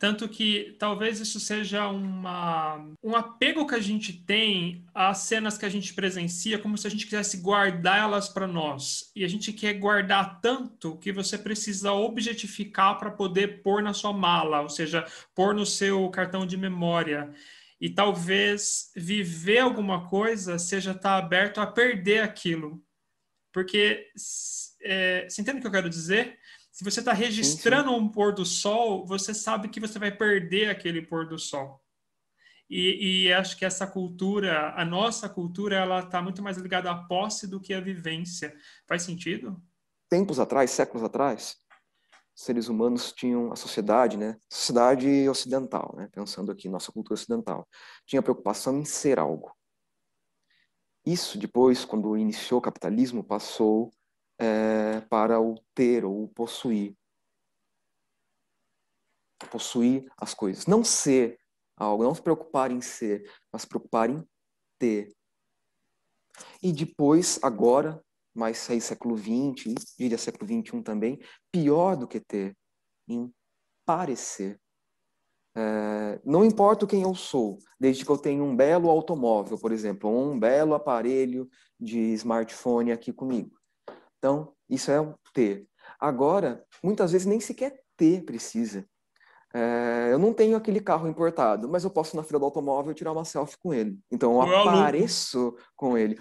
Tanto que talvez isso seja uma, um apego que a gente tem às cenas que a gente presencia, como se a gente quisesse guardá-las para nós. E a gente quer guardar tanto que você precisa objetificar para poder pôr na sua mala, ou seja, pôr no seu cartão de memória. E talvez viver alguma coisa seja estar tá aberto a perder aquilo. Porque, é, você entende o que eu quero dizer? Se você está registrando sim, sim. um pôr do sol, você sabe que você vai perder aquele pôr do sol. E, e acho que essa cultura, a nossa cultura, ela está muito mais ligada à posse do que à vivência. Faz sentido? Tempos atrás, séculos atrás, seres humanos tinham a sociedade, né? Sociedade ocidental, né? Pensando aqui, nossa cultura ocidental, tinha preocupação em ser algo. Isso depois, quando iniciou o capitalismo, passou é, para o ter ou o possuir. Possuir as coisas. Não ser algo, não se preocupar em ser, mas se preocupar em ter. E depois, agora, mais aí século XX, diria século XXI também, pior do que ter, em parecer. É, não importa quem eu sou, desde que eu tenha um belo automóvel, por exemplo, ou um belo aparelho de smartphone aqui comigo. Então, isso é o ter. Agora, muitas vezes nem sequer ter precisa. É, eu não tenho aquele carro importado, mas eu posso na fila do automóvel tirar uma selfie com ele. Então eu, é apareço com ele.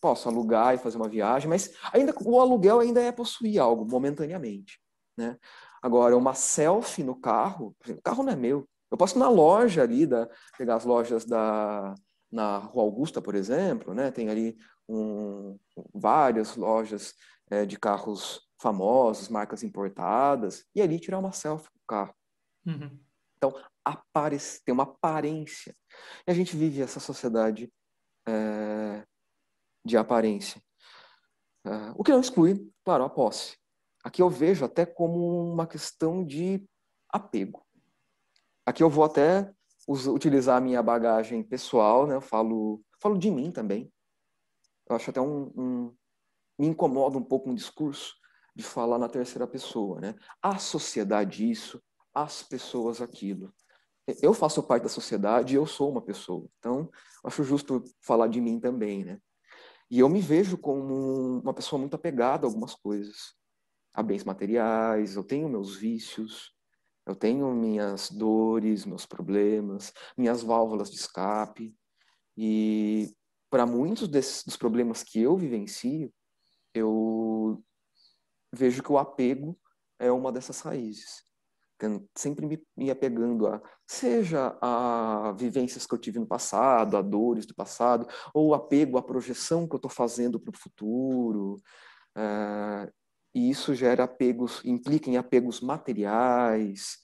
Posso alugar e fazer uma viagem, mas ainda o aluguel ainda é possuir algo momentaneamente, né? Agora uma selfie no carro, o carro não é meu. Eu posso ir na loja ali da pegar as lojas da na Rua Augusta, por exemplo, né? Tem ali um, várias lojas é, de carros famosos, marcas importadas, e ali tirar uma selfie com o carro. Uhum. Então, aparece, tem uma aparência. E a gente vive essa sociedade é, de aparência. É, o que não exclui, claro, a posse. Aqui eu vejo até como uma questão de apego. Aqui eu vou até utilizar a minha bagagem pessoal, né? Eu falo, falo de mim também. Eu acho até um, um me incomoda um pouco um discurso de falar na terceira pessoa, né? A sociedade isso, as pessoas aquilo. Eu faço parte da sociedade eu sou uma pessoa. Então, acho justo falar de mim também, né? E eu me vejo como uma pessoa muito apegada a algumas coisas, a bens materiais, eu tenho meus vícios, eu tenho minhas dores, meus problemas, minhas válvulas de escape. E para muitos desses, dos problemas que eu vivencio, eu vejo que o apego é uma dessas raízes. Sempre me, me apegando a, seja a vivências que eu tive no passado, a dores do passado, ou apego à projeção que eu estou fazendo para o futuro. Uh, e isso gera apegos, implica em apegos materiais,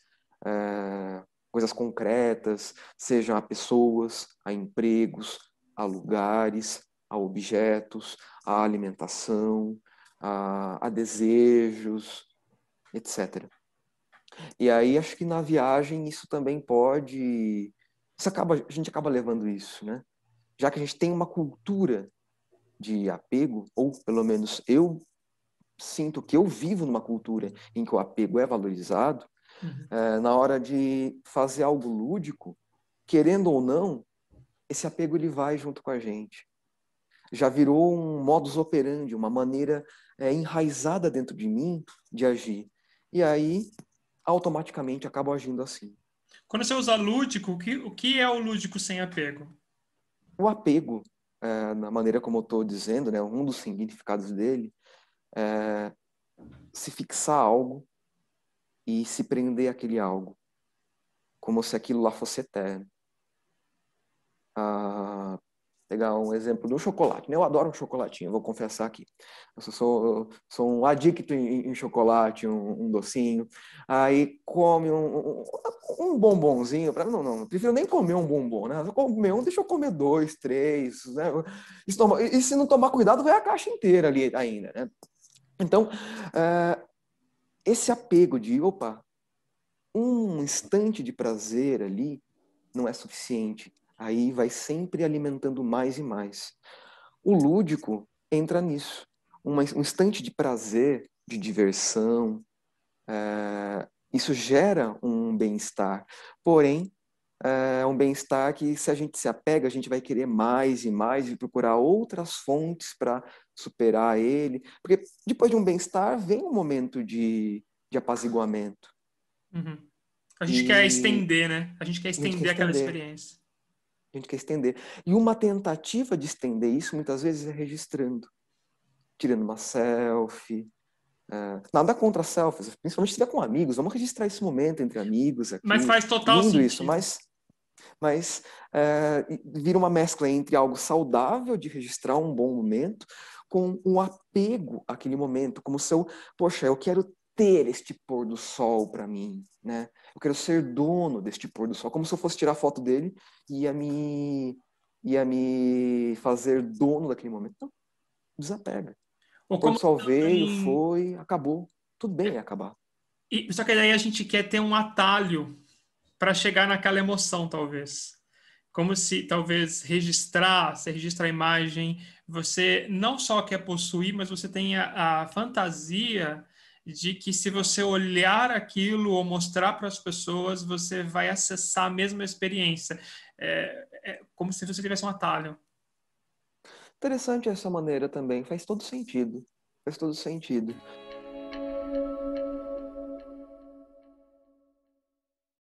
uh, coisas concretas, sejam a pessoas, a empregos, a lugares, a objetos, a alimentação, a, a desejos, etc. E aí acho que na viagem isso também pode. Isso acaba, a gente acaba levando isso, né? Já que a gente tem uma cultura de apego, ou pelo menos eu sinto que eu vivo numa cultura em que o apego é valorizado, uhum. é, na hora de fazer algo lúdico, querendo ou não, esse apego ele vai junto com a gente. Já virou um modus operandi, uma maneira é, enraizada dentro de mim de agir. E aí, automaticamente, acabo agindo assim. Quando você usa lúdico, o que, o que é o lúdico sem apego? O apego, é, na maneira como eu estou dizendo, né, um dos significados dele é se fixar algo e se prender àquele algo, como se aquilo lá fosse eterno a ah, pegar um exemplo do chocolate. Né? Eu adoro um chocolatinho, vou confessar aqui. Eu sou, sou um adicto em, em chocolate, um, um, docinho. Aí come um, um, um bombonzinho. Pra, não, não, não prefiro nem comer um bombom, né? Se eu comer um, deixa eu comer dois, três. Né? E, se, toma, e se não tomar cuidado, vai a caixa inteira ali ainda. Né? Então, ah, esse apego de, opa, um instante de prazer ali não é suficiente Aí vai sempre alimentando mais e mais. O lúdico entra nisso. um instante de prazer, de diversão, é, isso gera um bem-estar. Porém, é, é um bem-estar que, se a gente se apega, a gente vai querer mais e mais e procurar outras fontes para superar ele. Porque depois de um bem-estar, vem um momento de, de apaziguamento. Uhum. A gente e... quer estender, né? A gente quer estender, a gente quer estender aquela experiência. A gente quer estender. E uma tentativa de estender isso, muitas vezes, é registrando. Tirando uma selfie. É, nada contra selfies, principalmente se tiver com amigos. Vamos registrar esse momento entre amigos. Aqui, mas faz total sentido. isso, mas, mas é, vira uma mescla entre algo saudável de registrar um bom momento com um apego àquele momento, como seu, poxa, eu quero ter este pôr do sol para mim, né? Eu quero ser dono deste pôr do sol, como se eu fosse tirar foto dele e ia me ia me fazer dono daquele momento. Então, desapega. Bom, o pôr do sol veio, foi, acabou. Tudo bem acabar. E, só que daí a gente quer ter um atalho para chegar naquela emoção, talvez. Como se talvez registrar, você registra a imagem, você não só quer possuir, mas você tem a, a fantasia de que se você olhar aquilo ou mostrar para as pessoas, você vai acessar a mesma experiência. É, é como se você tivesse um atalho. Interessante essa maneira também, faz todo sentido. Faz todo sentido.